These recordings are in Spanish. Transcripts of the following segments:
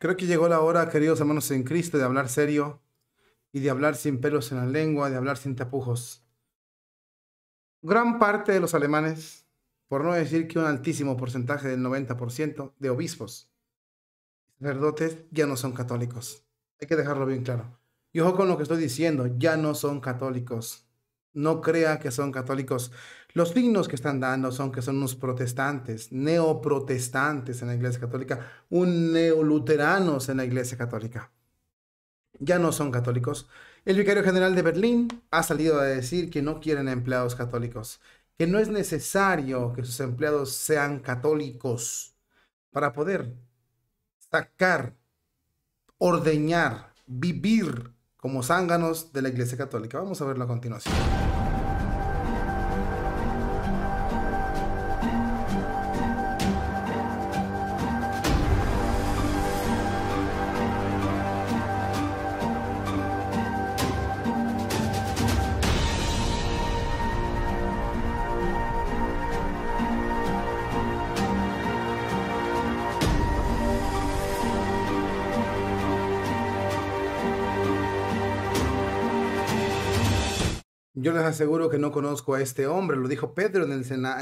Creo que llegó la hora, queridos hermanos en Cristo, de hablar serio y de hablar sin pelos en la lengua, de hablar sin tapujos. Gran parte de los alemanes, por no decir que un altísimo porcentaje del 90% de obispos, sacerdotes, ya no son católicos. Hay que dejarlo bien claro. Y ojo con lo que estoy diciendo, ya no son católicos. No crea que son católicos. Los signos que están dando son que son unos protestantes, neoprotestantes en la Iglesia Católica, un neoluteranos en la Iglesia Católica. Ya no son católicos. El vicario general de Berlín ha salido a decir que no quieren empleados católicos, que no es necesario que sus empleados sean católicos para poder sacar, ordeñar, vivir como zánganos de la Iglesia Católica. Vamos a verlo a continuación. Yo les aseguro que no conozco a este hombre, lo dijo Pedro en el, Sena,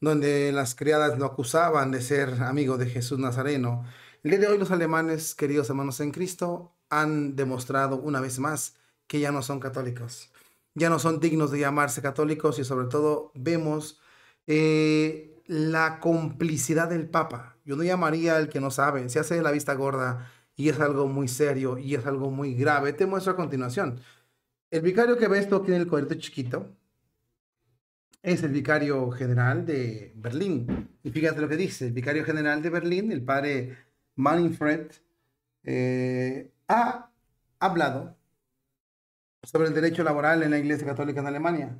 donde las criadas lo acusaban de ser amigo de Jesús Nazareno. El día de hoy los alemanes, queridos hermanos en Cristo, han demostrado una vez más que ya no son católicos, ya no son dignos de llamarse católicos y sobre todo vemos eh, la complicidad del Papa. Yo no llamaría al que no sabe, se hace la vista gorda y es algo muy serio y es algo muy grave. Te muestro a continuación. El vicario que ves esto aquí en el cuarto chiquito es el vicario general de Berlín. Y fíjate lo que dice, el vicario general de Berlín, el padre Manfred, eh, ha hablado sobre el derecho laboral en la Iglesia Católica en Alemania.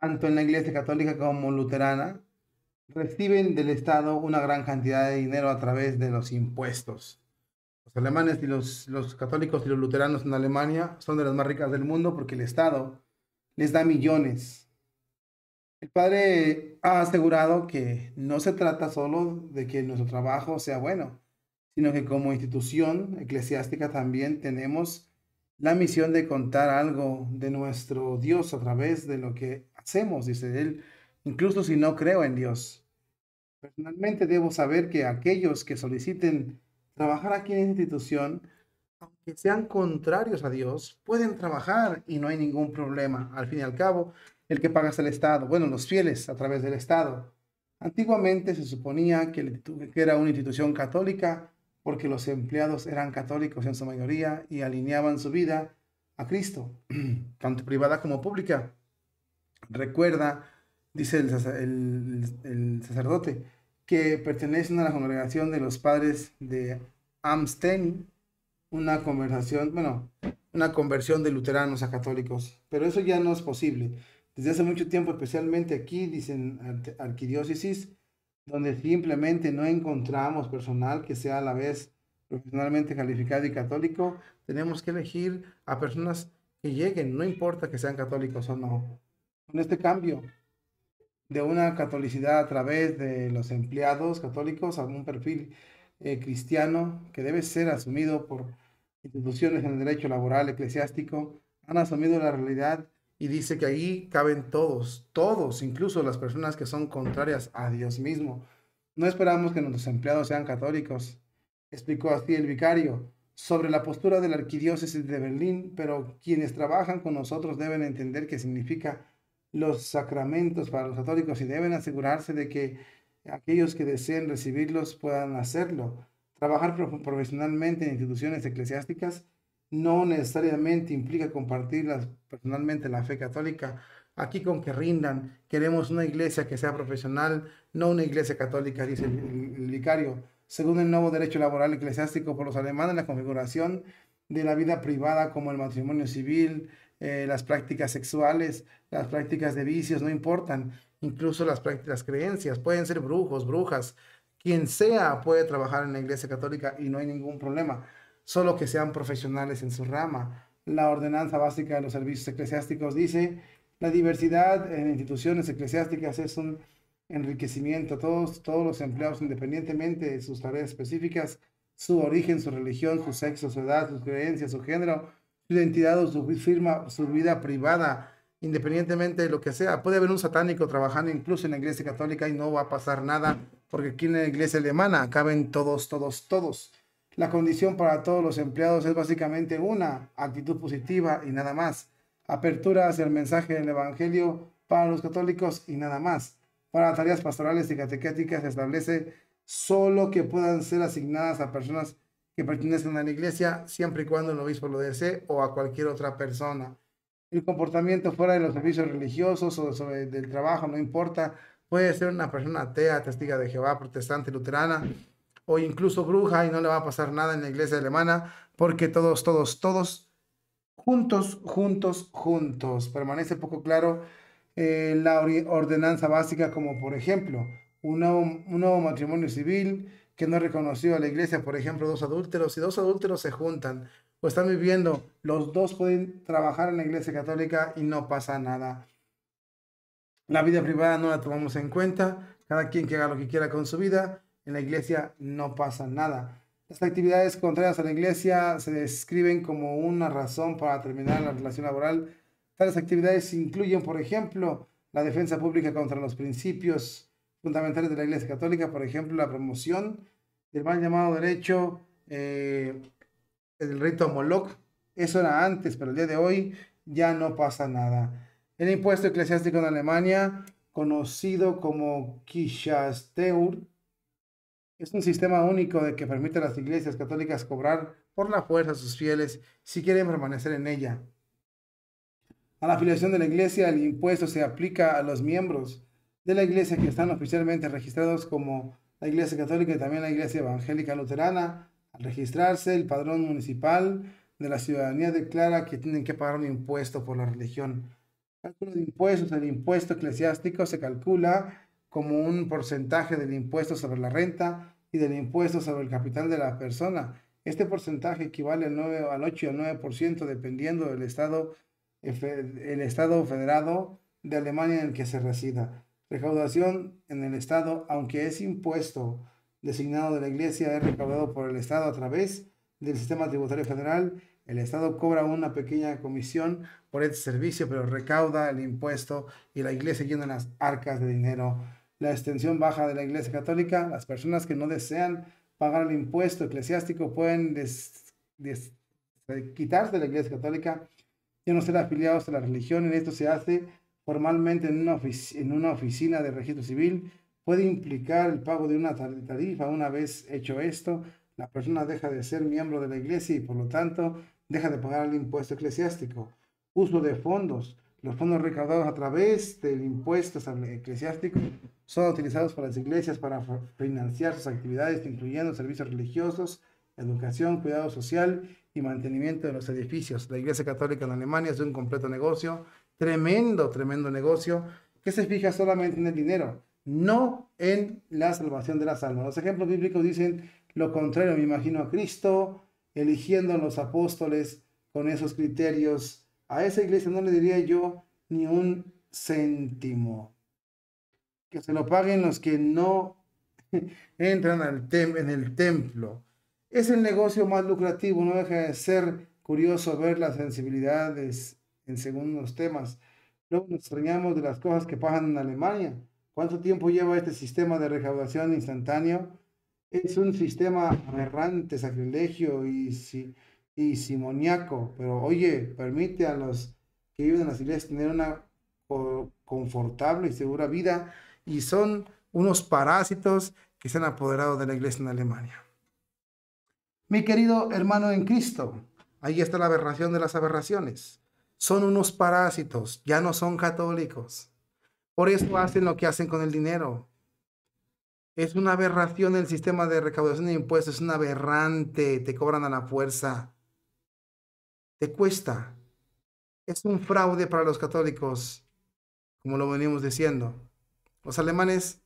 Tanto en la Iglesia Católica como luterana reciben del Estado una gran cantidad de dinero a través de los impuestos los alemanes y los, católicos y los luteranos en Alemania son de las más ricas del mundo porque el Estado les da millones. El padre ha asegurado que no se trata solo de que nuestro trabajo sea bueno, sino que como institución eclesiástica también tenemos la misión de contar algo de nuestro Dios a través de lo que hacemos, dice él, incluso si no creo en Dios. Personalmente debo saber que aquellos que soliciten trabajar aquí en institución, aunque sean contrarios a Dios, pueden trabajar y no hay ningún problema. Al fin y al cabo, el que paga es el Estado, bueno, los fieles a través del Estado. Antiguamente se suponía que era una institución católica porque los empleados eran católicos en su mayoría y alineaban su vida a Cristo, tanto privada como pública. Recuerda, dice el sacerdote, que pertenecen a la congregación de los padres de Amstein, una conversación, bueno, una conversión de luteranos a católicos, pero eso ya no es posible. Desde hace mucho tiempo, especialmente aquí, dicen arquidiócesis, donde simplemente no encontramos personal que sea a la vez profesionalmente calificado y católico, tenemos que elegir a personas que lleguen, no importa que sean católicos o no. Con este cambio, de una catolicidad a través de los empleados católicos algún perfil eh, cristiano que debe ser asumido por instituciones en el derecho laboral eclesiástico, han asumido la realidad y dice que ahí caben todos, todos, incluso las personas que son contrarias a Dios mismo. No esperamos que nuestros empleados sean católicos, explicó así el vicario sobre la postura de la arquidiócesis de Berlín, pero quienes trabajan con nosotros deben entender qué significa los sacramentos para los católicos y deben asegurarse de que aquellos que deseen recibirlos puedan hacerlo. Trabajar profesionalmente en instituciones eclesiásticas no necesariamente implica compartir personalmente la fe católica. Aquí con que rindan, queremos una iglesia que sea profesional, no una iglesia católica, dice el, vicario. Según el nuevo derecho laboral eclesiástico por los alemanes, la configuración de la vida privada como el matrimonio civil, eh, las prácticas sexuales, las prácticas de vicios, no importan, incluso las prácticas, creencias, pueden ser brujos, brujas, quien sea puede trabajar en la Iglesia Católica y no hay ningún problema, solo que sean profesionales en su rama. La ordenanza básica de los servicios eclesiásticos dice, la diversidad en instituciones eclesiásticas es un enriquecimiento. Todos, todos los empleados, independientemente de sus tareas específicas, su origen, su religión, su sexo, su edad, sus creencias, su género, su identidad o su firma, su vida privada, independientemente de lo que sea. Puede haber un satánico trabajando incluso en la iglesia católica y no va a pasar nada, porque aquí en la iglesia alemana caben todos, todos, todos. La condición para todos los empleados es básicamente una actitud positiva y nada más. Apertura hacia el mensaje del Evangelio para los católicos y nada más. Para tareas pastorales y catequéticas se establece solo que puedan ser asignadas a personas que pertenecen a la iglesia siempre y cuando el obispo lo desee o a cualquier otra persona. El comportamiento fuera de los servicios religiosos o del trabajo, no importa, puede ser una persona atea, testiga de Jehová, protestante, luterana o incluso bruja y no le va a pasar nada en la iglesia alemana porque todos, todos, todos juntos, juntos, juntos. Permanece poco claro eh, la ordenanza básica como por ejemplo un nuevo matrimonio civil, que no reconoció a la iglesia, por ejemplo, dos adúlteros, si dos adúlteros se juntan o están viviendo, los dos pueden trabajar en la iglesia católica y no pasa nada. La vida privada no la tomamos en cuenta, cada quien que haga lo que quiera con su vida, en la iglesia no pasa nada. Las actividades contrarias a la iglesia se describen como una razón para terminar la relación laboral. Tales actividades incluyen, por ejemplo, la defensa pública contra los principios fundamentales de la Iglesia Católica, por ejemplo, la promoción del mal llamado derecho, eh, el rito eso era antes, pero el día de hoy ya no pasa nada. El impuesto eclesiástico en Alemania, conocido como Kishasteur, es un sistema único de que permite a las iglesias católicas cobrar por la fuerza a sus fieles si quieren permanecer en ella. A la afiliación de la iglesia el impuesto se aplica a los miembros, de la iglesia que están oficialmente registrados como la iglesia católica y también la iglesia evangélica luterana. Al registrarse, el padrón municipal de la ciudadanía declara que tienen que pagar un impuesto por la religión. El impuestos, el impuesto eclesiástico se calcula como un porcentaje del impuesto sobre la renta y del impuesto sobre el capital de la persona. Este porcentaje equivale al, 9, al 8 o al 9% dependiendo del estado, el estado federado de Alemania en el que se resida. Recaudación en el Estado, aunque es impuesto designado de la Iglesia, es recaudado por el Estado a través del sistema tributario federal. El Estado cobra una pequeña comisión por este servicio, pero recauda el impuesto y la Iglesia llena las arcas de dinero. La extensión baja de la Iglesia Católica, las personas que no desean pagar el impuesto eclesiástico pueden quitarse de la Iglesia Católica y no ser afiliados a la religión. En esto se hace formalmente en una, oficina de registro civil puede implicar el pago de una tarifa. Una vez hecho esto, la persona deja de ser miembro de la iglesia y por lo tanto deja de pagar el impuesto eclesiástico. Uso de fondos. Los fondos recaudados a través del impuesto eclesiástico son utilizados por las iglesias para financiar sus actividades, incluyendo servicios religiosos, educación, cuidado social y mantenimiento de los edificios. La Iglesia Católica en Alemania es un completo negocio Tremendo, tremendo negocio que se fija solamente en el dinero, no en la salvación de las almas. Los ejemplos bíblicos dicen lo contrario. Me imagino a Cristo eligiendo a los apóstoles con esos criterios. A esa iglesia no le diría yo ni un céntimo. Que se lo paguen los que no entran al en el templo. Es el negocio más lucrativo, no deja de ser curioso ver las sensibilidades en segundos temas. Luego nos extrañamos de las cosas que pasan en Alemania. ¿Cuánto tiempo lleva este sistema de recaudación instantáneo? Es un sistema aberrante, sacrilegio y, simoníaco, pero oye, permite a los que viven en las iglesias tener una confortable y segura vida y son unos parásitos que se han apoderado de la iglesia en Alemania. Mi querido hermano en Cristo, ahí está la aberración de las aberraciones son unos parásitos, ya no son católicos. Por eso hacen lo que hacen con el dinero. Es una aberración el sistema de recaudación de impuestos, es un aberrante, te cobran a la fuerza. Te cuesta. Es un fraude para los católicos, como lo venimos diciendo. Los alemanes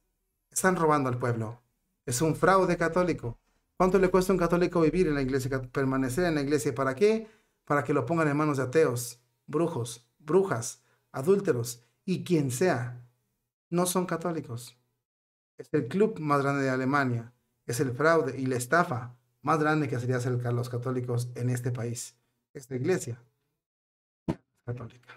están robando al pueblo. Es un fraude católico. ¿Cuánto le cuesta a un católico vivir en la iglesia, permanecer en la iglesia? ¿Para qué? Para que lo pongan en manos de ateos brujos, brujas, adúlteros y quien sea, no son católicos. Es el club más grande de Alemania, es el fraude y la estafa más grande que sería hacer a los católicos en este país. Esta iglesia católica.